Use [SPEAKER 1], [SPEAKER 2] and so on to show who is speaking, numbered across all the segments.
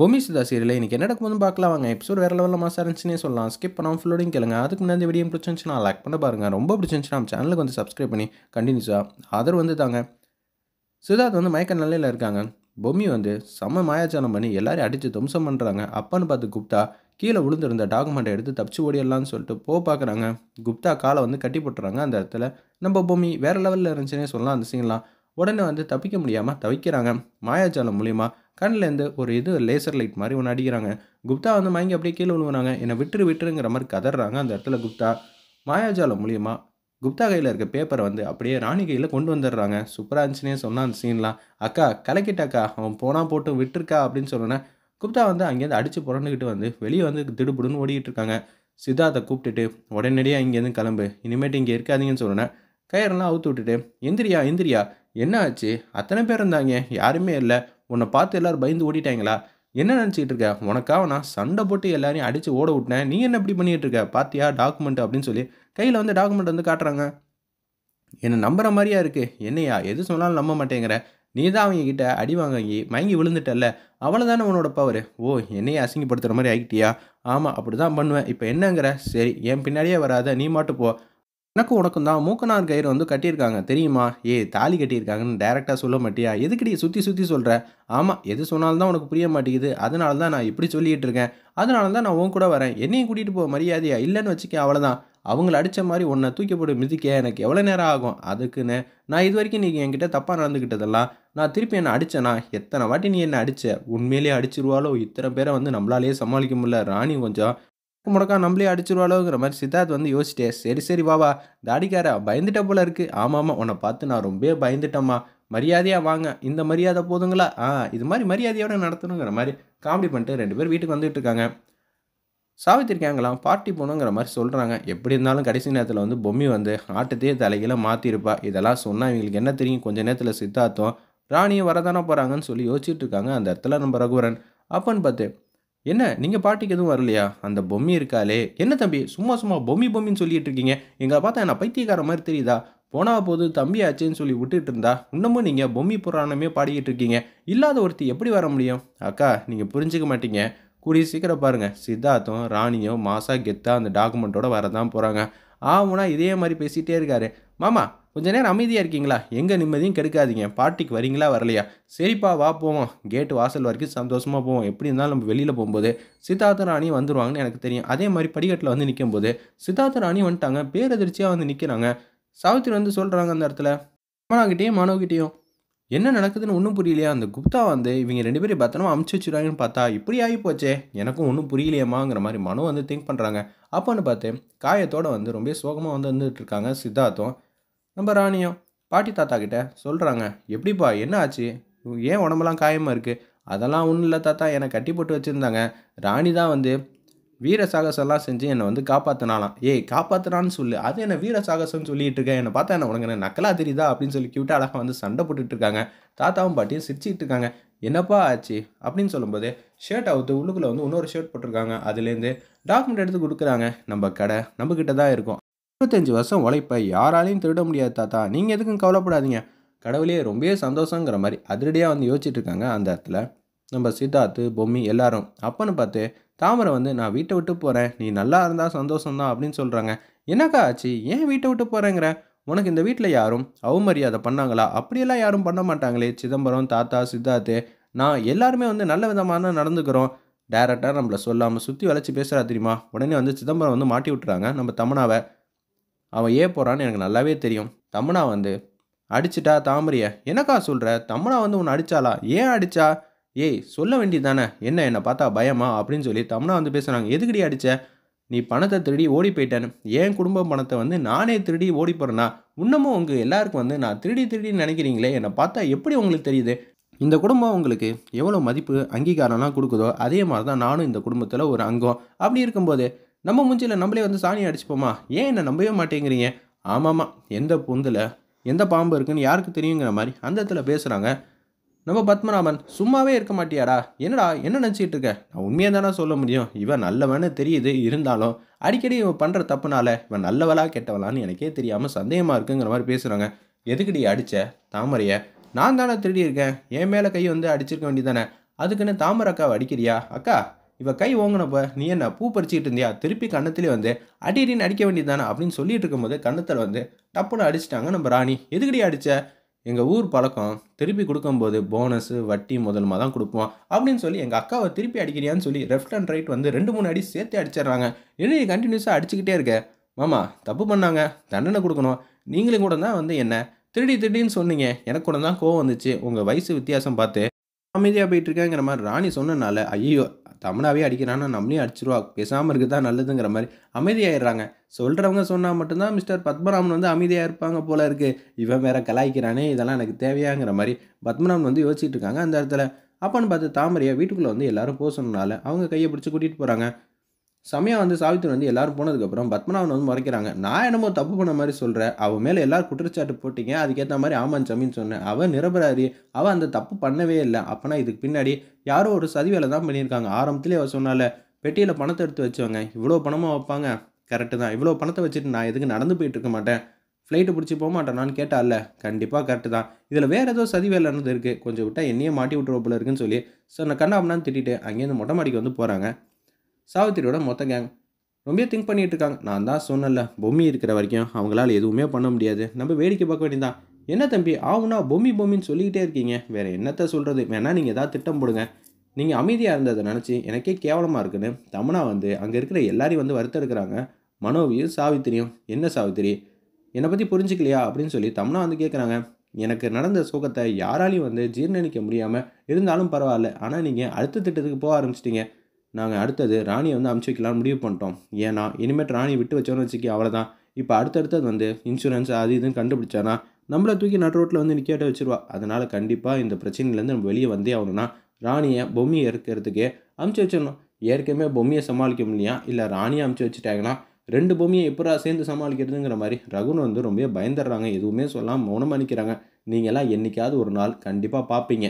[SPEAKER 1] பூமி சுதா சீரியல் இன்றைக்கி என்ன நடக்கும்போது பார்க்கலாம் வாங்க எபிசோட் வேறு லெவலில் மாதம் இருந்துச்சுன்னே சொல்லலாம் ஸ்கிப் பண்ணாமல் ஃபுல்லோடையும் கேளுங்க அதுக்கு முன்னாடி வீடியோ பிடிச்சிருந்துச்சுன்னா லைக் பண்ண பாருங்கள் ரொம்ப பிடிச்சிருந்துச்சுன்னா நம்ம சேனலுக்கு வந்து சப்ஸ்கிரைப் பண்ணி கண்டினியூஸாக ஆதரவு வந்து தாங்க சுதாத் வந்து மயக்க நிலையில் இருக்காங்க பொம்மி வந்து செம்ம மாயாச்சாரம் பண்ணி எல்லாரையும் அடித்து தம்சம் பண்ணுறாங்க அப்பான்னு பார்த்து குப்தா கீழே விழுந்திருந்த டாக்குமெண்ட்டை எடுத்து தப்பிச்சு ஓடிடலாம்னு சொல்லிட்டு போ பார்க்குறாங்க குப்தா காலை வந்து கட்டி போட்டுறாங்க அந்த இடத்துல நம்ம பொம்மி வேறு லெவலில் இருந்துச்சுன்னே சொல்லலாம் அந்த சீன்லாம் உடனே வந்து தப்பிக்க முடியாமல் தவிக்கிறாங்க மாயாஜாலம் மூலியமாக கண்ணிலேருந்து ஒரு இது லேசர் லைட் மாதிரி ஒன்று அடிக்கிறாங்க குப்தா வந்து மயங்கி அப்படியே கீழே விழுவுறாங்க என்னை விட்டுரு விட்டுருங்கிற மாதிரி கதறாங்க அந்த இடத்துல குப்தா மாயாஜாலம் மூலியமாக குப்தா கையில் இருக்க பேப்பரை வந்து அப்படியே ராணி கையில் கொண்டு வந்துடுறாங்க சூப்பராக இருந்துச்சுனே சொன்னான் அந்த சீன்லாம் அக்கா கலக்கிட்டாக்கா அவன் போனால் போட்டு விட்டுருக்கா அப்படின்னு சொன்னோன்னே குப்தா வந்து அங்கேருந்து அடித்து புரண்டுக்கிட்டு வந்து வெளியே வந்து திடுபுடுன்னு ஓடிக்கிட்டு இருக்காங்க சித்தார்த்தை கூப்பிட்டுட்டு உடனடியாக இங்கேருந்து கிளம்பு இனிமேட்டு இங்கே இருக்காதீங்கன்னு சொன்னேன் கயிறெல்லாம் அவுத்து விட்டுட்டு எந்திரியா எந்திரியா என்ன ஆச்சு அத்தனை பேர் இருந்தாங்க யாருமே இல்லை உன்னை பார்த்து எல்லோரும் பயந்து ஓடிட்டாங்களா என்ன நினச்சிக்கிட்டு இருக்க உனக்காக நான் சண்டை போட்டு எல்லாரையும் அடித்து ஓட விட்டேன் நீ என்ன இப்படி பண்ணிகிட்டு இருக்க பார்த்தியா டாக்குமெண்ட் அப்படின்னு சொல்லி கையில் வந்து டாக்குமெண்ட் வந்து காட்டுறாங்க என்னை நம்புகிற மாதிரியா இருக்குது என்னையா எது சொன்னாலும் நம்ப மாட்டேங்கிற நீ தான் அவங்க கிட்ட அடி வாங்கி மயங்கி விழுந்துட்டல்ல அவளை தானே உன்னோட பவர் ஓ என்னையே அசிங்கப்படுத்துகிற மாதிரி ஆகிட்டியா ஆமாம் அப்படி தான் பண்ணுவேன் இப்போ என்னங்கிற சரி என் பின்னாடியே வராத நீ மாட்டு போ எனக்கும் உனக்கும் தான் மூக்கனார் கயிறு வந்து கட்டியிருக்காங்க தெரியுமா ஏ தாலி கட்டியிருக்காங்கன்னு டேரெக்டாக சொல்ல மாட்டியா எதுக்கடி சுற்றி சுற்றி சொல்கிற ஆமாம் எது சொன்னாலும் தான் உனக்கு புரிய மாட்டேங்குது அதனால தான் நான் இப்படி சொல்லிகிட்டு இருக்கேன் அதனால தான் நான் உன் கூட வரேன் என்னையும் கூட்டிகிட்டு போக மரியாதையா இல்லைன்னு வச்சுக்க அவ்வளோதான் அவங்கள அடித்த மாதிரி உன்னை தூக்கி போட்டு மிதிக்க எனக்கு எவ்வளோ நேரம் ஆகும் அதுக்குன்னு நான் இது வரைக்கும் நீங்கள் என்கிட்ட தப்பாக நடந்துக்கிட்டதெல்லாம் நான் திருப்பி என்னை அடித்தேனா எத்தனை வாட்டி நீ என்னை அடித்த உண்மையிலேயே அடிச்சிருவாளோ இத்தனை பேரை வந்து நம்மளாலேயே சமாளிக்க முடியல ராணி கொஞ்சம் முடக்கா நம்மளே அடிச்சிருவாளோங்கிற மாதிரி சித்தார்த் வந்து யோசிச்சிட்டே சரி சரி வாவா தாடிக்கார பயந்துட்ட போல இருக்கு ஆமாம்மா உன்னை பார்த்து நான் ரொம்ப பயந்துட்டம்மா மரியாதையாக வாங்க இந்த மரியாதை போதுங்களா ஆ இது மாதிரி மரியாதையோட நடத்தணுங்கிற மாதிரி காமெடி பண்ணிட்டு ரெண்டு பேர் வீட்டுக்கு வந்துட்டு இருக்காங்க சாவித்திருக்காங்களாம் பார்ட்டி போகணுங்கிற மாதிரி சொல்கிறாங்க எப்படி இருந்தாலும் கடைசி நேரத்தில் வந்து பொம்மி வந்து ஆட்டத்தையே தலைகளை மாற்றிருப்பா இதெல்லாம் சொன்னால் இவங்களுக்கு என்ன தெரியும் கொஞ்ச நேரத்தில் சித்தார்த்தம் ராணியும் வரதானே போகிறாங்கன்னு சொல்லி யோசிச்சுட்டு இருக்காங்க அந்த இடத்துல நம்ம ரகுவரன் அப்பன்னு பார்த்து என்ன நீங்கள் பாட்டிக்கு எதுவும் வரலையா அந்த பொம்மி இருக்காளே என்ன தம்பி சும்மா சும்மா பொம்மி பொம்மின்னு சொல்லிட்டு இருக்கீங்க எங்களை பார்த்தா என்ன பைத்தியக்கார மாதிரி தெரியுதா போனா போது தம்பி ஆச்சேன்னு சொல்லி விட்டுட்டு இருந்தா இன்னமும் நீங்கள் பொம்மி புராணமே பாடிக்கிட்டு இருக்கீங்க இல்லாத ஒருத்தி எப்படி வர முடியும் அக்கா நீங்கள் புரிஞ்சுக்க மாட்டீங்க கூடிய சீக்கிரம் பாருங்கள் சித்தார்த்தும் ராணியும் மாசா கெத்தா அந்த டாக்குமெண்ட்டோட வரதான் போகிறாங்க ஆமுனா இதே மாதிரி பேசிகிட்டே இருக்காரு மாமா கொஞ்ச நேரம் அமைதியாக இருக்கீங்களா எங்கே நிம்மதியும் கெடுக்காதீங்க பார்ட்டிக்கு வரீங்களா வரலையா சரிப்பா வா போவோம் கேட்டு வாசல் வரைக்கும் சந்தோஷமாக போவோம் எப்படி இருந்தாலும் நம்ம வெளியில் போகும்போது சித்தார்த்த ராணி வந்துடுவாங்கன்னு எனக்கு தெரியும் அதே மாதிரி படிக்கட்டில் வந்து நிற்கும் போது சித்தார்த்த ராணி வந்துட்டாங்க பேரதிர்ச்சியாக வந்து நிற்கிறாங்க சாவித்திரி வந்து சொல்கிறாங்க அந்த இடத்துல மனாக்கிட்டேயும் மாணவகிட்டேயும் என்ன நடக்குதுன்னு ஒன்றும் புரியலையா அந்த குப்தா வந்து இவங்க ரெண்டு பேரும் பத்திரமா அமுச்சு வச்சுருவாங்கன்னு பார்த்தா இப்படி ஆகி போச்சே எனக்கும் ஒன்றும் புரியலையம்மாங்கிற மாதிரி மனோ வந்து திங்க் பண்ணுறாங்க அப்போன்னு பார்த்து காயத்தோடு வந்து ரொம்ப சோகமாக வந்து வந்துட்டு இருக்காங்க சித்தார்த்தம் நம்ம ராணியும் பாட்டி தாத்தா கிட்ட சொல்கிறாங்க எப்படிப்பா என்ன ஆச்சு ஏன் உடம்பெல்லாம் காயமாக இருக்குது அதெல்லாம் ஒன்றும் இல்லை தாத்தா என்னை கட்டி போட்டு வச்சுருந்தாங்க ராணி தான் வந்து வீர சாகசம்லாம் செஞ்சு என்னை வந்து காப்பாற்றினாலாம் ஏய் காப்பாற்றுறான்னு சொல்லு அது என்ன வீர சாகசம்னு சொல்லிட்டு இருக்கேன் என்னை பார்த்தா என்ன உனக்கு என்ன நக்கலா தெரியுதா அப்படின்னு சொல்லி கியூட்டாக அழகாக வந்து சண்டை போட்டுட்டு இருக்காங்க தாத்தாவும் பாட்டியும் சிரிச்சிட்டு இருக்காங்க என்னப்பா ஆச்சு அப்படின்னு சொல்லும்போது ஷர்ட் அவுத்து உள்ளுக்குள்ளே வந்து இன்னொரு ஷர்ட் போட்டிருக்காங்க அதுலேருந்து டாக்குமெண்ட் எடுத்து கொடுக்குறாங்க நம்ம கடை நம்மக்கிட்ட தான் இருக்கும் இருபத்தஞ்சி வருஷம் உழைப்பை யாராலையும் திருட முடியாது தாத்தா நீங்கள் எதுக்கும் கவலைப்படாதீங்க கடவுளே ரொம்ப சந்தோஷங்கிற மாதிரி அதிரடியாக வந்து யோசிச்சுட்டு இருக்காங்க அந்த இடத்துல நம்ம சித்தார்த்து பொம்மி எல்லாரும் அப்பன்னு பார்த்து தாமரை வந்து நான் வீட்டை விட்டு போகிறேன் நீ நல்லா இருந்தால் சந்தோஷம்தான் அப்படின்னு சொல்கிறாங்க என்னக்கா ஆச்சு ஏன் வீட்டை விட்டு போகிறேங்கிற உனக்கு இந்த வீட்டில் யாரும் அவமரியாதை பண்ணாங்களா அப்படியெல்லாம் யாரும் பண்ண மாட்டாங்களே சிதம்பரம் தாத்தா சித்தார்த்து நான் எல்லாருமே வந்து நல்ல விதமான நடந்துக்கிறோம் டேரெக்டாக நம்மளை சொல்லாமல் சுற்றி வளைச்சி பேசுகிறா தெரியுமா உடனே வந்து சிதம்பரம் வந்து மாட்டி விட்டுறாங்க நம்ம தமனாவை அவன் ஏன் போகிறான்னு எனக்கு நல்லாவே தெரியும் தமனா வந்து அடிச்சிட்டா தாமரிய எனக்கா சொல்கிற தமனா வந்து உன்னை அடித்தாளா ஏன் அடித்தா ஏய் சொல்ல வேண்டியது தானே என்ன என்னை பார்த்தா பயமா அப்படின்னு சொல்லி தமனா வந்து பேசுகிறாங்க எதுக்கடி அடித்த நீ பணத்தை திருடி ஓடி போயிட்டேன்னு என் குடும்ப பணத்தை வந்து நானே திருடி ஓடி போகிறேன்னா இன்னமும் உங்கள் எல்லாருக்கும் வந்து நான் திருடி திருடி நினைக்கிறீங்களே என்னை பார்த்தா எப்படி உங்களுக்கு தெரியுது இந்த குடும்பம் உங்களுக்கு எவ்வளோ மதிப்பு அங்கீகாரம்லாம் கொடுக்குதோ அதே மாதிரி தான் நானும் இந்த குடும்பத்தில் ஒரு அங்கம் அப்படி இருக்கும்போது நம்ம மூஞ்சியில் நம்மளே வந்து சாணி அடிச்சுப்போமா ஏன் என்னை நம்பவே மாட்டேங்கிறீங்க ஆமாம்மா எந்த பொந்தில் எந்த பாம்பு இருக்குன்னு யாருக்கு தெரியுங்கிற மாதிரி அந்த இடத்துல பேசுகிறாங்க நம்ம பத்மநாபன் சும்மாவே இருக்க மாட்டியாடா என்னடா என்ன நினச்சிட்டு இருக்க நான் உண்மையாக தானே சொல்ல முடியும் இவன் நல்லவன்னு தெரியுது இருந்தாலும் அடிக்கடி இவன் பண்ணுற தப்புனால இவன் நல்லவளா கெட்டவளான்னு எனக்கே தெரியாமல் சந்தேகமாக இருக்குங்கிற மாதிரி பேசுகிறாங்க எதுக்கடி அடித்த தாமரையை நான் தானே திருடி இருக்கேன் என் மேலே கை வந்து அடிச்சிருக்க வேண்டியதானே அதுக்குன்னு தாமரை அக்காவை அடிக்கிறியா அக்கா இப்போ கை ஓங்கினப்ப நீ என்ன பூ பறிச்சுக்கிட்டு இருந்தியா திருப்பி கண்ணத்திலே வந்து அடி அடின்னு அடிக்க வேண்டியதானே அப்படின்னு சொல்லிட்டு இருக்கும்போது கண்ணத்தில் வந்து டப்புன்னு அடிச்சிட்டாங்க நம்ம ராணி எதுக்கடி அடித்த எங்கள் ஊர் பழக்கம் திருப்பி கொடுக்கும்போது போனஸு வட்டி முதலமாக தான் கொடுப்போம் அப்படின்னு சொல்லி எங்கள் அக்காவை திருப்பி அடிக்கிறியான்னு சொல்லி லெஃப்ட் அண்ட் ரைட் வந்து ரெண்டு மூணு அடி சேர்த்து அடிச்சிடுறாங்க என்ன கண்டினியூஸாக அடிச்சுக்கிட்டே இருக்க மாமா தப்பு பண்ணாங்க தண்டனை கொடுக்கணும் நீங்களும் கூட தான் வந்து என்ன திருடி திருடின்னு சொன்னீங்க எனக்கு கூட தான் கோவம் வந்துச்சு உங்கள் வயசு வித்தியாசம் பார்த்து அமைதியாக போயிட்டுருக்காங்கிற மாதிரி ராணி சொன்னனால ஐயோ தமிழாவே அடிக்கிறான்னா நம்மளையும் அடிச்சிருவா பேசாமல் இருக்குது தான் நல்லதுங்கிற மாதிரி அமைதியாகிடுறாங்க சொல்கிறவங்க சொன்னால் மட்டும்தான் மிஸ்டர் பத்மராமன் வந்து அமைதியாக இருப்பாங்க போல இருக்குது இவன் வேற கலாய்க்கிறானே இதெல்லாம் எனக்கு தேவையாங்கிற மாதிரி பத்மராமன் வந்து யோசிச்சுட்டு இருக்காங்க அந்த இடத்துல அப்பான்னு பார்த்து தாமரையா வீட்டுக்குள்ளே வந்து எல்லாரும் போக சொன்னனால அவங்க கையை பிடிச்சி கூட்டிகிட்டு போகிறாங்க சமயம் வந்து சாவித்திரி வந்து எல்லாரும் போனதுக்கப்புறம் பத்மநாபன் வந்து மறைக்கிறாங்க நான் என்னமோ தப்பு பண்ண மாதிரி சொல்கிறேன் அவன் மேலே எல்லோரும் குற்றச்சாட்டு போட்டீங்க அதுக்கேற்ற மாதிரி ஆமான் சமின்னு சொன்னேன் அவன் நிரபராதி அவன் அந்த தப்பு பண்ணவே இல்லை அப்போனா இதுக்கு பின்னாடி யாரோ ஒரு சதி வேலை தான் பண்ணியிருக்காங்க ஆரம்பத்துலேயே அவள் சொன்னால பெட்டியில் பணத்தை எடுத்து வச்சுவாங்க இவ்வளோ பணமாக வைப்பாங்க கரெக்டு தான் இவ்வளோ பணத்தை வச்சுட்டு நான் எதுக்கு நடந்து போயிட்டு இருக்க மாட்டேன் ஃப்ளைட்டு பிடிச்சி போக மாட்டேனான்னு இல்லை கண்டிப்பாக கரெக்டு தான் இதில் வேறு ஏதோ சதி வேலைன்னு இருக்குது கொஞ்சம் விட்டால் என்னையே மாட்டி விட்டுருவோம் போல இருக்குன்னு சொல்லி ஸோ நான் கண்ணாமனான்னு திட்டிட்டு அங்கேருந்து மொட்டை மாடிக்கு வந்து போகிறாங்க சாவித்திரியோட மொத்த கேங் ரொம்ப திங்க் பண்ணிகிட்டு இருக்காங்க நான் தான் சொன்னல பொம்மி இருக்கிற வரைக்கும் அவங்களால எதுவுமே பண்ண முடியாது நம்ம வேடிக்கை பார்க்க வேண்டியதான் என்ன தம்பி ஆவுனா பொம்மி பொம்மின்னு சொல்லிக்கிட்டே இருக்கீங்க வேறு என்னத்த சொல்கிறது வேணால் நீங்கள் எதாவது திட்டம் போடுங்க நீங்கள் அமைதியாக இருந்ததை நினச்சி எனக்கே கேவலமாக இருக்குன்னு தமனா வந்து அங்கே இருக்கிற எல்லாரையும் வந்து வருத்தெடுக்கிறாங்க மனோவியும் சாவித்திரியும் என்ன சாவித்திரி என்னை பற்றி புரிஞ்சுக்கலையா அப்படின்னு சொல்லி தமனா வந்து கேட்குறாங்க எனக்கு நடந்த சோகத்தை யாராலையும் வந்து ஜீர்ணிக்க முடியாமல் இருந்தாலும் பரவாயில்ல ஆனால் நீங்கள் அடுத்த திட்டத்துக்கு போக ஆரம்பிச்சிட்டிங்க நாங்கள் அடுத்தது ராணியை வந்து அமுச்சு வைக்கலாம்னு முடிவு பண்ணிட்டோம் ஏன்னா இனிமேல் ராணியை விட்டு வச்சோன்னு வச்சுக்கி அவ்வளோதான் இப்போ அடுத்தடுத்தது வந்து இன்சூரன்ஸ் அது இதுன்னு கண்டுபிடிச்சானா நம்மளை தூக்கி நட் ரோட்டில் வந்து நிற்காட்ட வச்சுருவா அதனால் கண்டிப்பாக இந்த பிரச்சனையிலேருந்து நம்ம வெளியே வந்தே ஆகணும்னா ராணியை பொம்மியை இருக்கிறதுக்கே அமுச்சு வச்சிடணும் ஏற்கனவே பொம்மியை சமாளிக்க முடியா இல்லை ராணியை அமுச்சு வச்சுட்டாங்கன்னா ரெண்டு பொம்மியை எப்படா சேர்ந்து சமாளிக்கிறதுங்கிற மாதிரி ரகுன் வந்து ரொம்ப பயந்துடுறாங்க எதுவுமே சொல்லாமல் மௌனமாக நிற்கிறாங்க நீங்களாம் என்றைக்காவது ஒரு நாள் கண்டிப்பாக பார்ப்பீங்க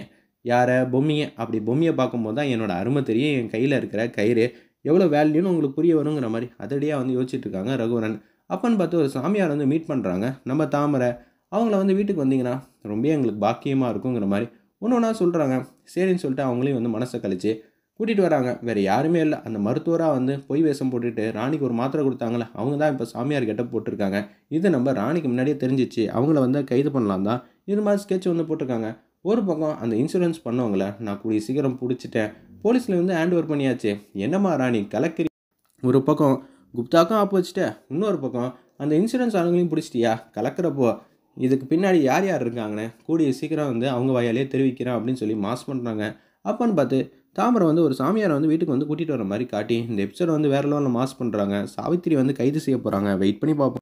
[SPEAKER 1] யாரை பொம்மையை அப்படி பொம்மியை பார்க்கும்போது தான் என்னோடய அருமை தெரியும் என் கையில் இருக்கிற கயிறு எவ்வளோ வேல்யூன்னு உங்களுக்கு புரிய வருங்கிற மாதிரி அதடியாக வந்து யோசிச்சுட்டு இருக்காங்க ரகுவரன் அப்பன்னு பார்த்து ஒரு சாமியார் வந்து மீட் பண்ணுறாங்க நம்ம தாமரை அவங்கள வந்து வீட்டுக்கு வந்தீங்கன்னா ரொம்ப எங்களுக்கு பாக்கியமாக இருக்குங்கிற மாதிரி ஒன்று ஒன்றா சொல்கிறாங்க சரின்னு சொல்லிட்டு அவங்களையும் வந்து மனசை கழிச்சு கூட்டிகிட்டு வராங்க வேறு யாருமே இல்லை அந்த மருத்துவராக வந்து பொய் வேஷம் போட்டுட்டு ராணிக்கு ஒரு மாத்திரை கொடுத்தாங்களே அவங்க தான் இப்போ சாமியார் கிட்ட போட்டிருக்காங்க இது நம்ம ராணிக்கு முன்னாடியே தெரிஞ்சிச்சு அவங்கள வந்து கைது பண்ணலாம் தான் இது மாதிரி ஸ்கெட்ச் வந்து போட்டிருக்காங்க ஒரு பக்கம் அந்த இன்சூரன்ஸ் பண்ணவங்கள நான் கூடிய சீக்கிரம் பிடிச்சிட்டேன் போலீஸில் வந்து ஹேண்ட் ஓவர் பண்ணியாச்சு என்னம்மா ராணி கலக்கரி ஒரு பக்கம் குப்தாக்கும் ஆப்பு வச்சுட்டேன் இன்னொரு பக்கம் அந்த இன்சூரன்ஸ் ஆளுங்களையும் பிடிச்சிட்டியா கலக்கிறப்போ இதுக்கு பின்னாடி யார் யார் இருக்காங்கன்னு கூடிய சீக்கிரம் வந்து அவங்க வாயாலே தெரிவிக்கிறேன் அப்படின்னு சொல்லி மாஸ் பண்ணுறாங்க அப்போன்னு பார்த்து தாமரை வந்து ஒரு சாமியாரை வந்து வீட்டுக்கு வந்து கூட்டிகிட்டு வர மாதிரி காட்டி இந்த எபிசோட் வந்து வேறு லெவலில் மாஸ் பண்ணுறாங்க சாவித்திரி வந்து கைது செய்ய போகிறாங்க வெயிட் பண்ணி பார்ப்போம்